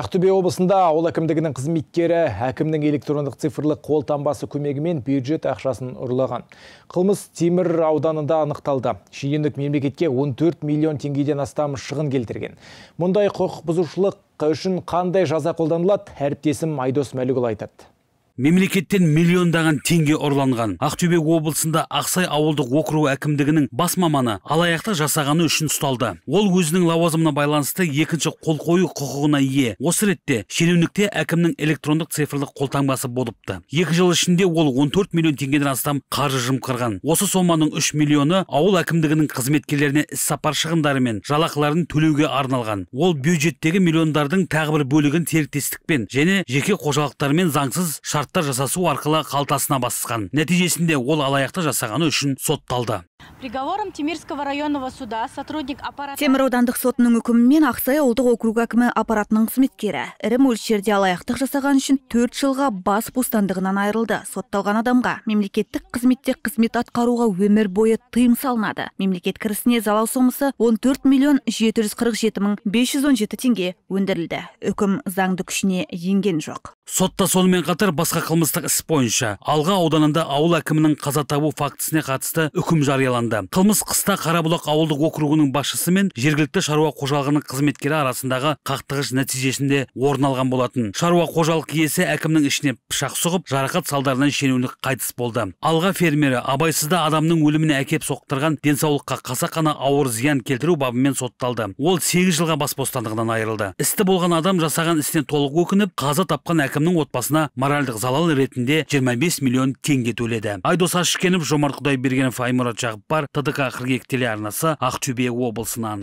Ақтөбе облысында ауыл әкімдігінің қызметкері әкімнің электрондық цифрлық қол көмегімен бюджет ақшасын ұрлаған. Қылмыс Темір ауданында анықталды. Шенеунік мемлекетке 14 миллион теңгеден астам шығын келтірген. Мұндай құқық бұзушылық үшін қандай жаза қолданылады? Әріптесім Айдос мәлікұлы айтады мемлекеттен миллиондаған теңге ұрланған ақтөбе облысында ақсай ауылдық округі әкімдігінің бас маманы алаяқтық жасағаны үшін ұсталды ол өзінің лауазымына байланысты екінші қол қою құқығына ие осы ретте шенеунікте әкімнің электрондық цифрлық қолтаңбасы болыпты екі жыл ішінде ол 14 миллион теңгеден астам қаржы жымқырған осы соманың 3 миллионы ауыл әкімдігінің қызметкерлеріне сапар шығындары мен жалақыларын төлеуге арналған ол бюджеттегі миллиондардың тағы бір бөлігін серіктестікпен және жеке қожалықтармен заңсыз шар шарттар жасасу арқылы қалтасына басқан нәтижесінде ол алаяқтық жасағаны үшін сотталды Приговором Темирского районного суда сотрудник аппарата... Темір аудандық сотының үкімімен Ақсай ұлдық округ әкімі аппаратының қызметкері. Ірі мөлшерде алаяқтық жасаған үшін 4 жылға бас бостандығынан айырылды. Сотталған адамға мемлекеттік қызметте қызмет атқаруға өмір бойы тыйым салынады. Мемлекет кірісіне залал сомысы 14 миллион 747 мың 517 теңге өндірілді. Үкім заңды күшіне енген жоқ. Сотта сонымен қатар бас басқа қылмыстық іс бойынша алға ауданында ауыл әкімінің қаза табу фактісіне қатысты үкім жарияланды қылмыс қыста қарабұлақ ауылдық округінің басшысы мен жергілікті шаруа қожалығының қызметкері арасындағы қақтығыс нәтижесінде орын алған болатын шаруа қожалық иесі әкімнің ішіне пышақ сұғып жарақат салдарынан шенеунік қайтыс болды алға фермері абайсызда адамның өліміне әкеп соқтырған денсаулыққа қасақана ауыр зиян келтіру бабымен сотталды ол сегіз жылға бас бостандығынан айырылды істі болған адам жасаған ісіне толық өкініп қаза тапқан әкімнің отбасына моральдық залал ретінде 25 миллион теңге төледі айдос ашкенов жомарт құдайбергенов аймұрат бар, тдк 42 телеарнасы ақтөбе облысынан